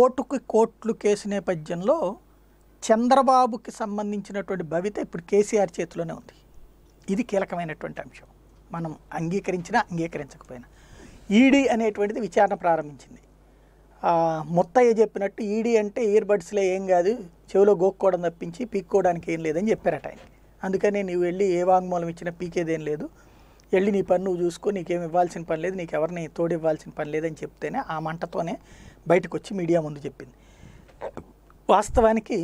ఓటుకు కోట్లు కేసు నేపథ్యంలో చంద్రబాబుకి సంబంధించినటువంటి భవిత ఇప్పుడు కేసీఆర్ చేతిలోనే ఉంది ఇది కీలకమైనటువంటి అంశం మనం అంగీకరించినా అంగీకరించకపోయినా ఈడీ అనేటువంటిది విచారణ ప్రారంభించింది ముత్తయ్య చెప్పినట్టు ఈడీ అంటే ఇయర్బడ్స్లో ఏం కాదు చెవిలో గోక్కోవడం తప్పించి పీక్కోవడానికి ఏం లేదని చెప్పారట ఆయన అందుకనే నువ్వు వెళ్ళి ఏ వాంగ్మూలం ఇచ్చినా పీకేదేం లేదు వెళ్ళి నీ పని నువ్వు చూసుకో నీకేమి ఇవ్వాల్సిన పని లేదు నీకు ఎవరిని తోడు ఇవ్వాల్సిన పని లేదని చెప్తేనే ఆ మంటతోనే బయటకు వచ్చి మీడియా ముందు చెప్పింది వాస్తవానికి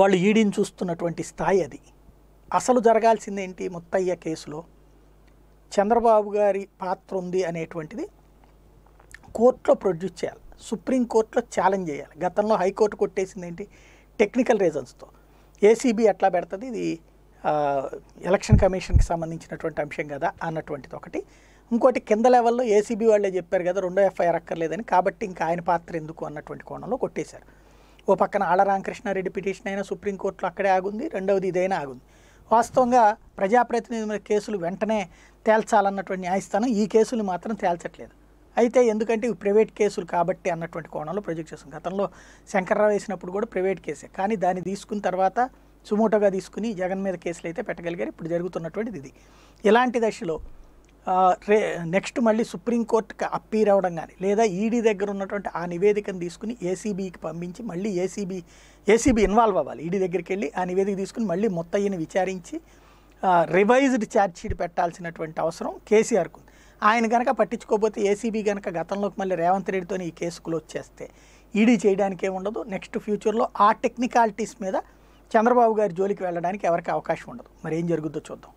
వాళ్ళు ఈడీని చూస్తున్నటువంటి స్థాయి అది అసలు జరగాల్సిందేంటి ముత్తయ్య కేసులో చంద్రబాబు గారి పాత్ర ఉంది అనేటువంటిది కోర్టులో ప్రొడ్యూస్ చేయాలి సుప్రీంకోర్టులో ఛాలెంజ్ చేయాలి గతంలో హైకోర్టు కొట్టేసింది ఏంటి టెక్నికల్ రీజన్స్తో ఏసీబీ ఎట్లా పెడుతుంది ఇది ఎలక్షన్ కమిషన్కి సంబంధించినటువంటి అంశం కదా అన్నటువంటిది ఒకటి ఇంకోటి కింద లెవెల్లో ఏసీబీ వాళ్ళే చెప్పారు కదా రెండో ఎఫ్ఐఆర్ అక్కర్లేదని కాబట్టి ఇంకా ఆయన పాత్ర ఎందుకు అన్నటువంటి కోణంలో కొట్టేశారు ఓ పక్కన ఆళ్ళ రామకృష్ణారెడ్డి పిటిషన్ అయినా సుప్రీంకోర్టులో అక్కడే ఆగుంది రెండవది ఇదైనా ఆగుంది వాస్తవంగా ప్రజాప్రతినిధుల కేసులు వెంటనే తేల్చాలన్నటువంటి న్యాయస్థానం ఈ కేసులు మాత్రం తేల్చట్లేదు అయితే ఎందుకంటే ఇవి ప్రైవేట్ కేసులు కాబట్టి అన్నటువంటి కోణంలో ప్రొజెక్ట్ చేస్తుంది గతంలో శంకర్రావు వేసినప్పుడు కూడా ప్రైవేట్ కేసే కానీ దాన్ని తీసుకున్న తర్వాత సుమోటోగా తీసుకుని జగన్ మీద కేసులు అయితే పెట్టగలిగారు ఇప్పుడు జరుగుతున్నటువంటిది ఇది ఇలాంటి దశలో రే నెక్స్ట్ మళ్ళీ సుప్రీంకోర్టుకి అప్పీ అవ్వడం కానీ లేదా ఈడీ దగ్గర ఉన్నటువంటి ఆ నివేదికను తీసుకుని ఏసీబీకి పంపించి మళ్ళీ ఏసీబీ ఏసీబీ ఇన్వాల్వ్ అవ్వాలి ఈడీ దగ్గరికి వెళ్ళి ఆ నివేదిక తీసుకుని మళ్ళీ మొత్తయ్యని విచారించి రివైజ్డ్ ఛార్జ్షీట్ పెట్టాల్సినటువంటి అవసరం కేసీఆర్కు ఆయన కనుక పట్టించుకోకపోతే ఏసీబీ కనుక గతంలోకి మళ్ళీ రేవంత్ రెడ్డితో ఈ కేసు క్లోజ్ చేస్తే ఈడీ చేయడానికి ఏముండదు నెక్స్ట్ ఫ్యూచర్లో ఆ టెక్నికాలిటీస్ మీద చంద్రబాబు గారి జోలికి వెళ్ళడానికి ఎవరికి అవకాశం ఉండదు మరి ఏం జరుగుద్దో చూద్దాం